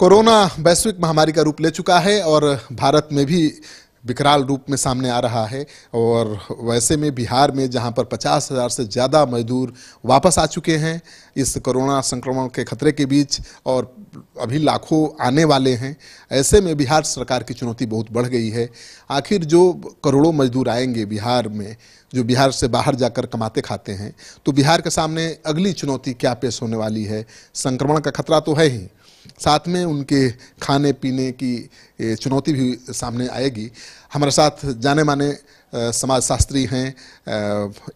corona वैश्विक महामारी का रूप ले चुका है और भारत में भी विकराल रूप में सामने आ रहा है और वैसे में बिहार में जहां पर पचास हज़ार से ज़्यादा मजदूर वापस आ चुके हैं इस कोरोना संक्रमण के खतरे के बीच और अभी लाखों आने वाले हैं ऐसे में बिहार सरकार की चुनौती बहुत बढ़ गई है आखिर जो करोड़ों मजदूर आएंगे बिहार में जो बिहार से बाहर जाकर कमाते खाते हैं तो बिहार के सामने अगली चुनौती क्या पेश होने वाली है संक्रमण का खतरा तो है ही साथ में उनके खाने पीने की चुनौती भी सामने आएगी हमारे साथ जाने माने समाजशास्त्री हैं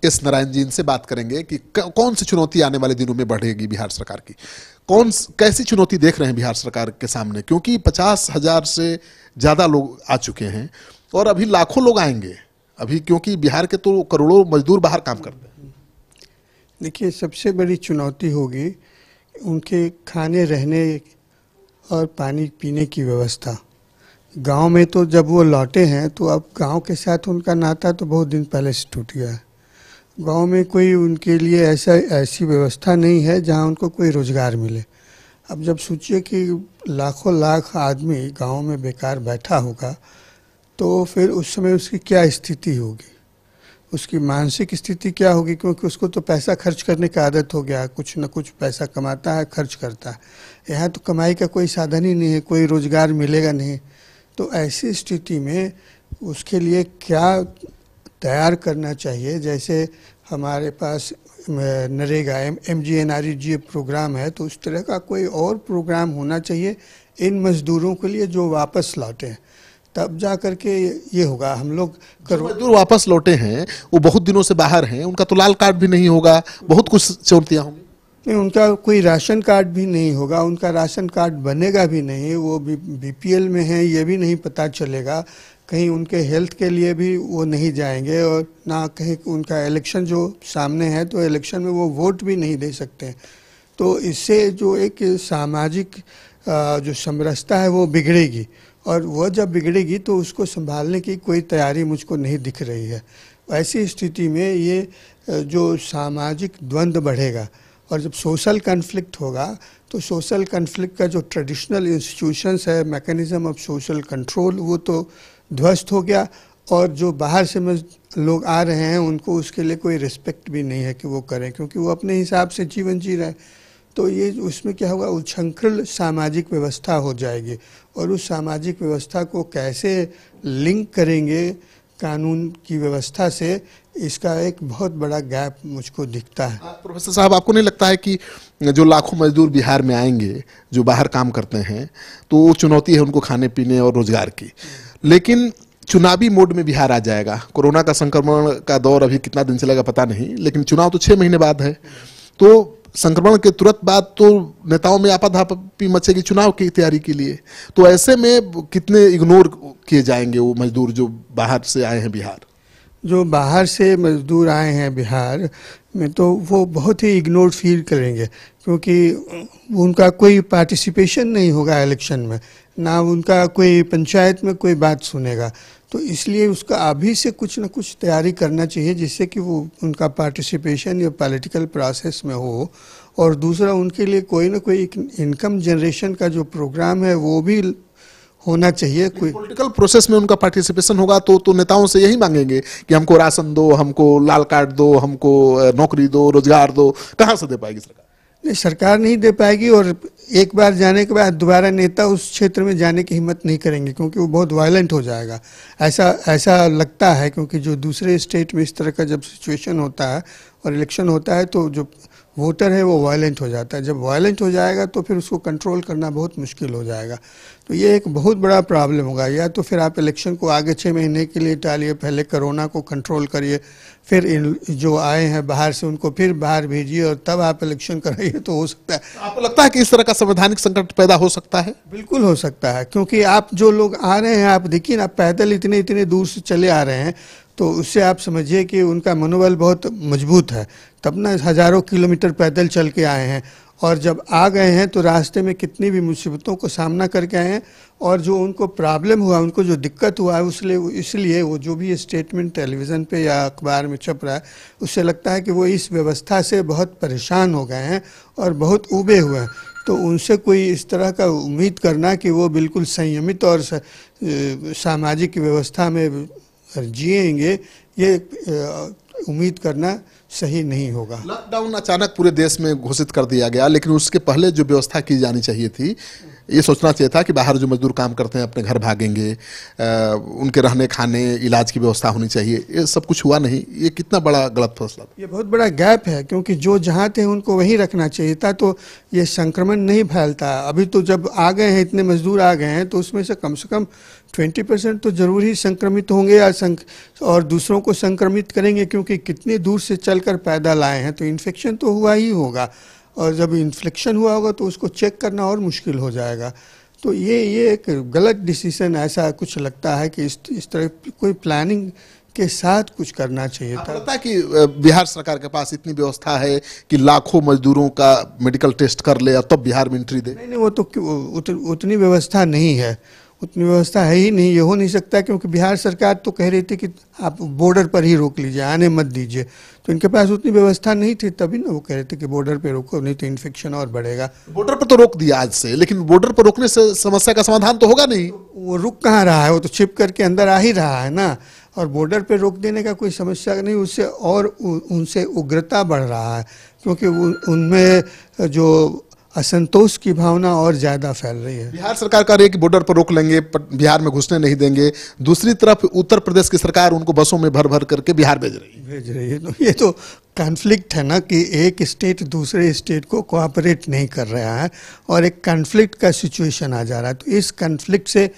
एस नारायण जी इनसे बात करेंगे कि कौन सी चुनौती आने वाले दिनों में बढ़ेगी बिहार सरकार की कौन कैसी चुनौती देख रहे हैं बिहार सरकार के सामने क्योंकि पचास हजार से ज़्यादा लोग आ चुके हैं और अभी लाखों लोग आएंगे अभी क्योंकि बिहार के तो करोड़ों मजदूर बाहर काम करते हैं देखिए सबसे बड़ी चुनौती होगी उनके खाने रहने और पानी पीने की व्यवस्था गांव में तो जब वो लौटे हैं तो अब गांव के साथ उनका नाता तो बहुत दिन पहले से टूट गया है गांव में कोई उनके लिए ऐसा ऐसी व्यवस्था नहीं है जहां उनको कोई रोज़गार मिले अब जब सोचिए कि लाखों लाख आदमी गांव में बेकार बैठा होगा तो फिर उस समय उसकी क्या स्थिति होगी उसकी मानसिक स्थिति क्या होगी क्योंकि उसको तो पैसा खर्च करने की आदत हो गया कुछ ना कुछ पैसा कमाता है खर्च करता है यहाँ तो कमाई का कोई साधन ही नहीं है कोई रोजगार मिलेगा नहीं तो ऐसी स्थिति में उसके लिए क्या तैयार करना चाहिए जैसे हमारे पास NREGA M M G N R G programme है तो उस तरह का कोई और प्रोग्राम होना चाहिए इन मज़दूरों के लिए जो वापस लौटे तब जा करके ये होगा हम लोग मजदूर वापस लौटे हैं वो बहुत दिनों से बाहर हैं उनका तो लाल कार्ड भी नहीं होगा बहुत कुछ चुनौतियाँ होंगी नहीं उनका कोई राशन कार्ड भी नहीं होगा उनका राशन कार्ड बनेगा भी नहीं वो बीपीएल में है ये भी नहीं पता चलेगा कहीं उनके हेल्थ के लिए भी वो नहीं जाएंगे और ना कहीं उनका इलेक्शन जो सामने है तो इलेक्शन में वो वोट भी नहीं दे सकते तो इससे जो एक सामाजिक जो समरसता है वो बिगड़ेगी और वह जब बिगड़ेगी तो उसको संभालने की कोई तैयारी मुझको नहीं दिख रही है ऐसी स्थिति में ये जो सामाजिक द्वंद्व बढ़ेगा और जब सोशल कन्फ्लिक्ट होगा तो सोशल कन्फ्लिक्ट का जो ट्रेडिशनल इंस्टीट्यूशंस है मैकेनिज्म ऑफ सोशल कंट्रोल वो तो ध्वस्त हो गया और जो बाहर से लोग आ रहे हैं उनको उसके लिए कोई रिस्पेक्ट भी नहीं है कि वो करें क्योंकि वो अपने हिसाब से जीवन जी रहे हैं तो ये उसमें क्या होगा उच्छृंखल सामाजिक व्यवस्था हो जाएगी और उस सामाजिक व्यवस्था को कैसे लिंक करेंगे कानून की व्यवस्था से इसका एक बहुत बड़ा गैप मुझको दिखता है हाँ, प्रोफेसर साहब आपको नहीं लगता है कि जो लाखों मजदूर बिहार में आएंगे जो बाहर काम करते हैं तो वो चुनौती है उनको खाने पीने और रोजगार की लेकिन चुनावी मोड में बिहार आ जाएगा कोरोना का संक्रमण का दौर अभी कितना दिन चलेगा पता नहीं लेकिन चुनाव तो छः महीने बाद है तो संक्रमण के तुरंत बाद तो नेताओं में आपाधापी मचेगी चुनाव की तैयारी के लिए तो ऐसे में कितने इग्नोर किए जाएंगे वो मजदूर जो बाहर से आए हैं बिहार जो बाहर से मजदूर आए हैं बिहार में तो वो बहुत ही इग्नोर फील करेंगे क्योंकि उनका कोई पार्टिसिपेशन नहीं होगा इलेक्शन में ना उनका कोई पंचायत में कोई बात सुनेगा तो इसलिए उसका अभी से कुछ ना कुछ तैयारी करना चाहिए जिससे कि वो उनका पार्टिसिपेशन या पॉलिटिकल प्रोसेस में हो और दूसरा उनके लिए कोई ना कोई इनकम जनरेशन का जो प्रोग्राम है वो भी होना चाहिए कोई पॉलिटिकल प्रोसेस में उनका पार्टिसिपेशन होगा तो तो नेताओं से यही मांगेंगे कि हमको राशन दो हमको लाल कार्ड दो हमको नौकरी दो रोजगार दो कहाँ से दे पाएगी सरकार नहीं सरकार नहीं दे पाएगी और एक बार जाने के बाद दोबारा नेता उस क्षेत्र में जाने की हिम्मत नहीं करेंगे क्योंकि वो बहुत वायलेंट हो जाएगा ऐसा ऐसा लगता है क्योंकि जो दूसरे स्टेट में इस तरह का जब सिचुएशन होता है और इलेक्शन होता है तो जो वोटर है वो वायलेंट हो जाता है जब वायलेंट हो जाएगा तो फिर उसको कंट्रोल करना बहुत मुश्किल हो जाएगा तो ये एक बहुत बड़ा प्रॉब्लम होगा या तो फिर आप इलेक्शन को आगे छः महीने के लिए टालिए पहले कोरोना को कंट्रोल करिए फिर इन जो आए हैं बाहर से उनको फिर बाहर भेजिए और तब आप इलेक्शन कराइए तो हो सकता है आपको लगता है कि इस तरह का संवैधानिक संकट पैदा हो सकता है बिल्कुल हो सकता है क्योंकि आप जो लोग आ रहे हैं आप देखिए ना पैदल इतने इतने दूर से चले आ रहे हैं तो उससे आप समझिए कि उनका मनोबल बहुत मजबूत है तब ना हज़ारों किलोमीटर पैदल चल के आए हैं और जब आ गए हैं तो रास्ते में कितनी भी मुसीबतों को सामना करके आए हैं और जो उनको प्रॉब्लम हुआ उनको जो दिक्कत हुआ है उसलिए इसलिए वो जो भी स्टेटमेंट टेलीविज़न पे या अखबार में छप रहा है उससे लगता है कि वो इस व्यवस्था से बहुत परेशान हो गए हैं और बहुत उबे हुए हैं तो उनसे कोई इस तरह का उम्मीद करना कि वो बिल्कुल संयमित और सामाजिक व्यवस्था में जिएंगे ये उम्मीद करना सही नहीं होगा लॉकडाउन अचानक पूरे देश में घोषित कर दिया गया लेकिन उसके पहले जो व्यवस्था की जानी चाहिए थी ये सोचना चाहिए था कि बाहर जो मजदूर काम करते हैं अपने घर भागेंगे उनके रहने खाने इलाज की व्यवस्था होनी चाहिए ये सब कुछ हुआ नहीं ये कितना बड़ा गलत फैसला ये बहुत बड़ा गैप है क्योंकि जो जहाँ थे उनको वहीं रखना चाहिए था तो ये संक्रमण नहीं फैलता अभी तो जब आ गए हैं इतने मजदूर आ गए हैं तो उसमें से कम से कम ट्वेंटी परसेंट तो ज़रूर ही संक्रमित होंगे या संक और दूसरों को संक्रमित करेंगे क्योंकि कितने दूर से चलकर पैदा लाए हैं तो इन्फेक्शन तो हुआ ही होगा और जब इन्फेक्शन हुआ होगा तो उसको चेक करना और मुश्किल हो जाएगा तो ये ये एक गलत डिसीजन ऐसा कुछ लगता है कि इस इस तरह कोई प्लानिंग के साथ कुछ करना चाहिए था लगता कि बिहार सरकार के पास इतनी व्यवस्था है कि लाखों मजदूरों का मेडिकल टेस्ट कर ले तब तो बिहार में एंट्री दे नहीं नहीं वो तो उत, उतनी व्यवस्था नहीं है उतनी व्यवस्था है ही नहीं ये हो नहीं सकता क्योंकि बिहार सरकार तो कह रही थी कि आप बॉर्डर पर ही रोक लीजिए आने मत दीजिए तो इनके पास उतनी व्यवस्था नहीं थी तभी ना वो कह रहे थे कि बॉर्डर पे रोको नहीं तो इन्फेक्शन और बढ़ेगा बॉर्डर पर तो रोक दिया आज से लेकिन बॉर्डर पर रोकने से समस्या का समाधान तो होगा नहीं वो रुक कहाँ रहा है वो तो छिप करके अंदर आ ही रहा है ना और बॉर्डर पर रोक देने का कोई समस्या नहीं उससे और उनसे उग्रता बढ़ रहा है क्योंकि उनमें जो असंतोष की भावना और ज्यादा फैल रही है बिहार सरकार कह रही है कि बॉर्डर पर रोक लेंगे बिहार में घुसने नहीं देंगे दूसरी तरफ उत्तर प्रदेश की सरकार उनको बसों में भर भर करके बिहार भेज रही है भेज रही है तो ये तो कॉन्फ्लिक्ट है ना कि एक स्टेट दूसरे स्टेट को कोऑपरेट नहीं कर रहा है और एक कॉन्फ्लिक्ट का सिचुएशन आ जा रहा है तो इस कॉन्फ्लिक्ट से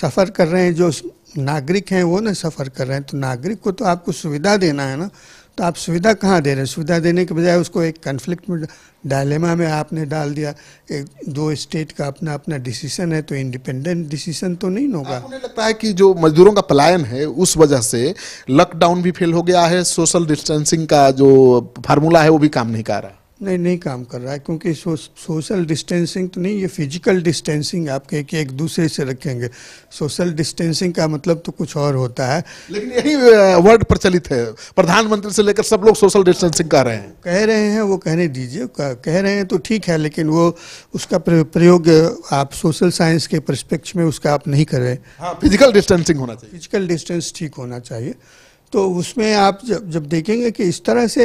सफ़र कर रहे हैं जो नागरिक हैं वो ना सफ़र कर रहे हैं तो नागरिक को तो आपको सुविधा देना है ना तो आप सुविधा कहाँ दे रहे हैं सुविधा देने के बजाय उसको एक कन्फ्लिक्ट में डायलेमा में आपने डाल दिया एक दो स्टेट का अपना अपना डिसीजन है तो इंडिपेंडेंट डिसीजन तो नहीं होगा मुझे लगता है कि जो मजदूरों का पलायन है उस वजह से लॉकडाउन भी फेल हो गया है सोशल डिस्टेंसिंग का जो फार्मूला है वो भी काम नहीं कर रहा नहीं नहीं काम कर रहा है क्योंकि सो, सोशल डिस्टेंसिंग तो नहीं ये फिजिकल डिस्टेंसिंग आप कह के एक दूसरे से रखेंगे सोशल डिस्टेंसिंग का मतलब तो कुछ और होता है लेकिन यही वर्ड प्रचलित है प्रधानमंत्री से लेकर सब लोग सोशल डिस्टेंसिंग कर रहे हैं कह रहे हैं वो कहने दीजिए कह रहे हैं तो ठीक है लेकिन वो उसका प्रयोग आप सोशल साइंस के परस्पेक्ट में उसका आप नहीं कर रहे हाँ फिजिकल डिस्टेंसिंग होना चाहिए फिजिकल डिस्टेंस ठीक होना चाहिए तो उसमें आप जब जब देखेंगे कि इस तरह से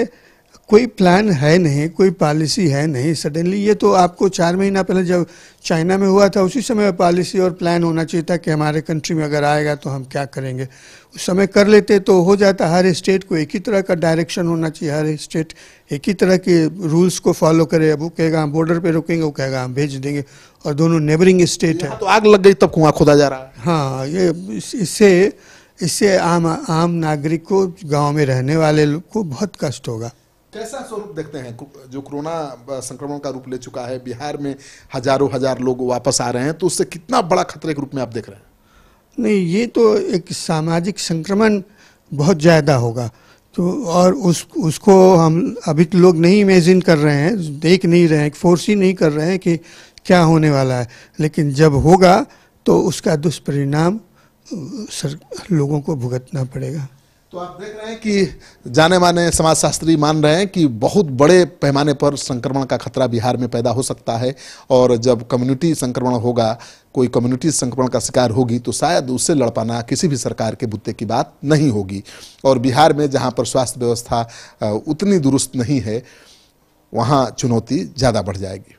कोई प्लान है नहीं कोई पॉलिसी है नहीं सडनली ये तो आपको चार महीना पहले जब चाइना में हुआ था उसी समय पॉलिसी और प्लान होना चाहिए था कि हमारे कंट्री में अगर आएगा तो हम क्या करेंगे उस समय कर लेते तो हो जाता हर स्टेट को एक ही तरह का डायरेक्शन होना चाहिए हर स्टेट एक ही तरह के रूल्स को फॉलो करे वो कहेगा हम बॉर्डर पर रुकेंगे वो कहेगा हम भेज देंगे और दोनों नेबरिंग स्टेट है तो आग लग गई तब कुआ खोदा जा रहा है हाँ ये इससे इससे आम आम नागरिक को गाँव में रहने वाले को बहुत कष्ट होगा कैसा स्वरूप देखते हैं जो कोरोना संक्रमण का रूप ले चुका है बिहार में हजारों हजार लोग वापस आ रहे हैं तो उससे कितना बड़ा खतरे के रूप में आप देख रहे हैं नहीं ये तो एक सामाजिक संक्रमण बहुत ज़्यादा होगा तो और उस उसको हम अभी तो लोग नहीं इमेजिन कर रहे हैं देख नहीं रहे हैं फोर्स ही नहीं कर रहे हैं कि क्या होने वाला है लेकिन जब होगा तो उसका दुष्परिणाम सर लोगों को भुगतना पड़ेगा तो आप देख रहे हैं कि जाने माने समाजशास्त्री मान रहे हैं कि बहुत बड़े पैमाने पर संक्रमण का खतरा बिहार में पैदा हो सकता है और जब कम्युनिटी संक्रमण होगा कोई कम्युनिटी संक्रमण का शिकार होगी तो शायद उससे लड़ पाना किसी भी सरकार के बुत्ते की बात नहीं होगी और बिहार में जहाँ पर स्वास्थ्य व्यवस्था उतनी दुरुस्त नहीं है वहाँ चुनौती ज़्यादा बढ़ जाएगी